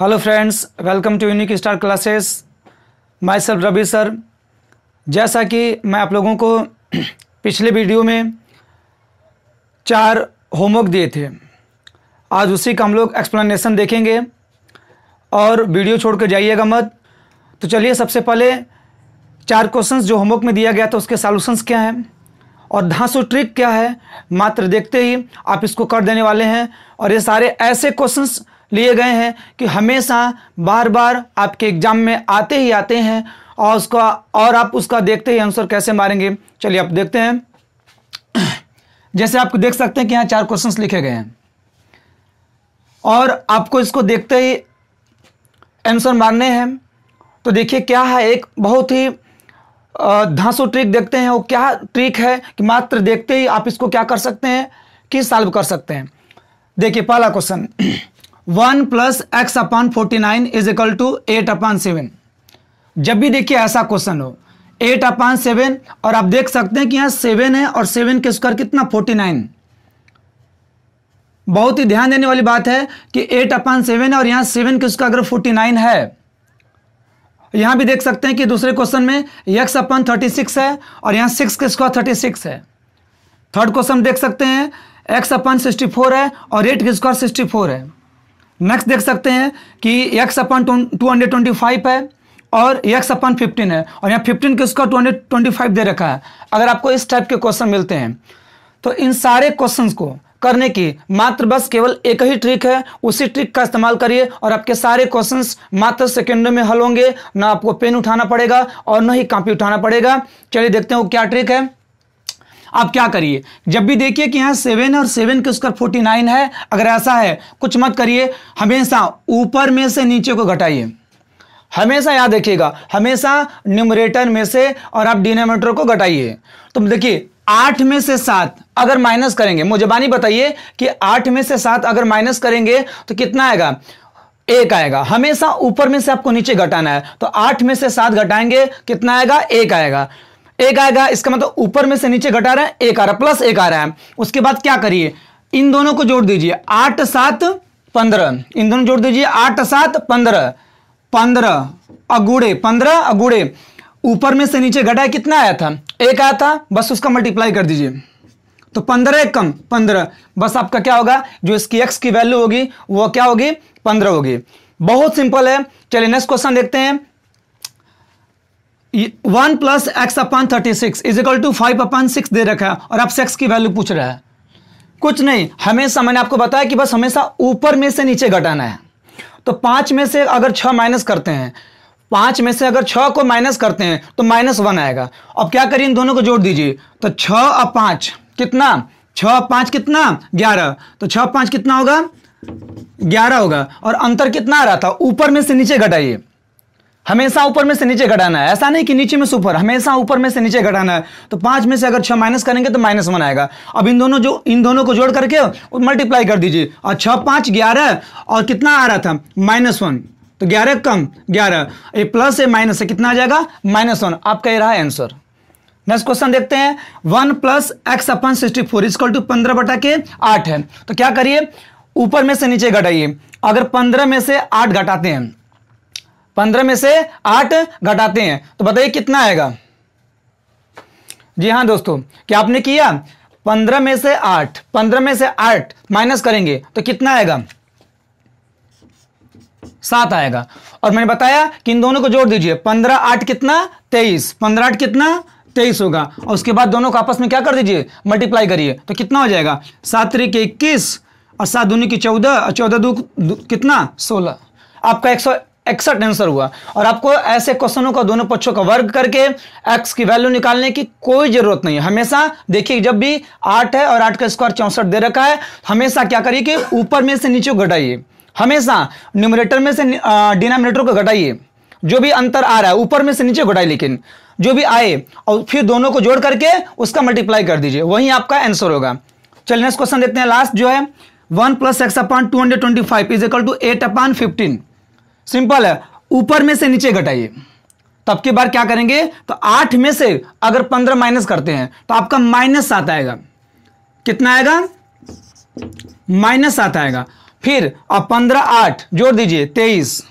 hello friends welcome to unique star classes myself Ravi sir जैसा कि मैं आप लोगों को पिछले वीडियो में चार होमवर्क दिए थे आज उसी का हम लोग एक्सप्लेनेशन देखेंगे और वीडियो छोड़ कर जाइएगा मत तो चलिए सबसे पहले चार क्वेश्चंस जो होमवर्क में दिया गया था उसके सॉल्यूशंस क्या हैं और धांसू ट्रिक क्या है मात्र देखते ही आप इसको कर देने वाले हैं और ये सारे ऐसे क्वेश्चंस लिए गए हैं कि हमेशा बार बार आपके एग्ज़ाम में आते ही आते हैं और उसका और आप उसका देखते ही आंसर कैसे मारेंगे चलिए आप देखते हैं जैसे आप देख सकते हैं कि यहाँ चार क्वेश्चंस लिखे गए हैं और आपको इसको देखते ही आंसर मारने हैं तो देखिए क्या है एक बहुत ही धांसु ट्रिक देखते हैं वो क्या ट्रिक है कि मात्र देखते ही आप इसको क्या कर सकते हैं कि सॉल्व कर सकते हैं देखिए पहला question one plus x upon forty nine is equal to eight upon seven जब भी देखिए ऐसा क्वेश्चन हो एट अपॉन सेवन और आप देख सकते हैं कि यहां सेवन है और सेवन के स्क्वायर कितना फोर्टी नाइन बहुत ही ध्यान देने वाली बात है कि एट अपॉन सेवन और यहाँ सेवन के स्क्वायर अगर फोर्टी नाइन है यहां भी देख सकते हैं कि दूसरे क्वेश्चन में एक्स अपन थर्टी सिक्स है और यहां सिक्स के स्क्वायर थर्टी सिक्स है थर्ड क्वेश्चन देख सकते हैं एक्स अपन सिक्सटी फोर है और एट के स्क्वायर सिक्सटी फोर है नेक्स्ट देख सकते हैं कि एक upon two hundred twenty five है और एक्स अपन फिफ्टीन है और यहाँ फिफ्टीन के उसका टू हंड्रेड ट्वेंटी फाइव दे रखा है अगर आपको इस टाइप के क्वेश्चन मिलते हैं तो इन सारे क्वेश्चंस को करने की मात्र बस केवल एक ही ट्रिक है उसी ट्रिक का इस्तेमाल करिए और आपके सारे क्वेश्चंस मात्र सेकेंडों में हल होंगे ना आपको पेन उठाना पड़ेगा और ना ही कापी उठाना पड़ेगा चलिए देखते हैं वो क्या ट्रिक है आप क्या करिए जब भी देखिए कि यहाँ सेवन और सेवन के उसका फोर्टी नाइन है अगर ऐसा है कुछ मत करिए हमेशा ऊपर में से नीचे को घटाइए हमेशा याद रखिएगा हमेशा न्यूमरेटर में से और आप डिनोमीटर को घटाइए तो देखिए आठ में से सात अगर माइनस करेंगे मुझे बानी बताइए कि आठ में से सात अगर माइनस करेंगे तो कितना आएगा एक आएगा हमेशा ऊपर में से आपको नीचे घटाना है तो आठ में से सात घटाएंगे कितना आएगा एक आएगा एक आएगा इसका मतलब ऊपर में से नीचे घटा रहा है एक आ रहा है प्लस एक आ रहा है उसके बाद क्या करिए इन दोनों को जोड़ दीजिए आठ सात पंद्रह इन दोनों जोड़ दीजिए आठ सात पंद्रह पंद्रह अगूढ़े पंद्रह अगूढ़े ऊपर में से नीचे घटाया कितना आया था एक आया था बस उसका मल्टीप्लाई कर दीजिए तो पंद्रह एक कम पंद्रह बस आपका क्या होगा जो इसकी एक्स की वैल्यू होगी वो क्या होगी पंद्रह होगी बहुत सिंपल है चलिए नेक्स्ट क्वेश्चन देखते हैं one plus x upon thirty six is equal to five upon six दे रखा है और आप सेक्स की वैल्यू पूछ रहा है कुछ नहीं हमेशा मैंने आपको बताया कि बस हमेशा ऊपर में से नीचे घटाना है तो पांच में से अगर छ माइनस करते हैं पांच में से अगर छ को माइनस करते हैं तो माइनस वन आएगा अब क्या करिए इन दोनों को जोड़ दीजिए तो छ और पांच कितना छः पांच कितना ग्यारह तो छ पांच कितना होगा ग्यारह होगा और अंतर कितना आ रहा था ऊपर में से नीचे घटाइए हमेशा ऊपर में से नीचे घटाना है ऐसा नहीं कि नीचे में से ऊपर हमेशा ऊपर में से नीचे घटाना है तो पांच में से अगर छह माइनस करेंगे तो माइनस वन आएगा अब इन दोनों जो इन दोनों को जोड़ करके मल्टीप्लाई कर दीजिए और छह पांच ग्यारह और कितना आ रहा था माइनस वन तो ग्यारह कम ग्यारह ए प्लस है माइनस है कितना आ जाएगा माइनस वन आपका ये रहा आंसर नेक्स्ट क्वेश्चन देखते हैं one plus x upon sixty four is equal to पंद्रह बटा के आठ है तो क्या करिए ऊपर में से नीचे घटाइए अगर पंद्रह में से आठ घटाते हैं पंद्रह में से आठ घटाते हैं तो बताइए कितना आएगा जी हाँ दोस्तों क्या आपने किया पंद्रह में से आठ पंद्रह में से आठ माइनस करेंगे तो कितना आएगा सात आएगा और मैंने बताया कि इन दोनों को जोड़ दीजिए पंद्रह आठ कितना तेईस पंद्रह आठ कितना तेईस होगा और उसके बाद दोनों को आपस में क्या कर दीजिए मल्टीप्लाई करिए तो कितना हो जाएगा सात तरीक इक्कीस और सात दूनी की चौदह और चौदह दू, दू कितना सोलह आपका एक सौ एक्सट आंसर हुआ और आपको ऐसे क्वेश्चनों का दोनों पक्षों का वर्ग करके एक्स की वैल्यू निकालने की कोई जरूरत नहीं है हमेशा देखिए जब भी आठ है और आठ का स्क्वायर चौंसठ दे रखा है हमेशा क्या करिए कि ऊपर में से नीचे घटाइए हमेशा न्यूमिनेटर में से डिनोमिनेटर को घटाइए जो भी अंतर आ रहा है ऊपर में से नीचे घटाइए लेकिन जो भी आए और फिर दोनों को जोड़ करके उसका मल्टीप्लाई कर दीजिए वही आपका आंसर होगा चलिए नेक्स्ट क्वेश्चन देखते हैं लास्ट जो है one plus x upon two hundred twenty five is equal to eight upon fifteen simple है ऊपर में से नीचे घटाइए तब की बार क्या करेंगे तो आठ में से अगर पंद्रह माइनस करते हैं तो आपका माइनस सात आएगा कितना आएगा माइनस सात आएगा फिर आप पंद्रह आठ जोड़ दीजिए तेईस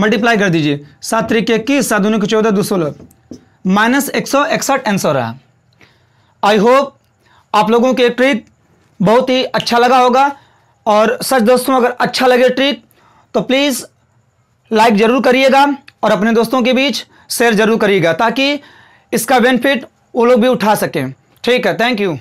मल्टीप्लाई कर दीजिए सात तरीके इक्कीस सात की चौदह दो सोलह माइनस एक सौ इकसठ आंसर रहा आई होप आप लोगों के ट्रिक बहुत ही अच्छा लगा होगा और सच दोस्तों अगर अच्छा लगे ट्रिक तो प्लीज़ लाइक ज़रूर करिएगा और अपने दोस्तों के बीच शेयर ज़रूर करिएगा ताकि इसका बेनिफिट वो लोग भी उठा सकें ठीक है थैंक यू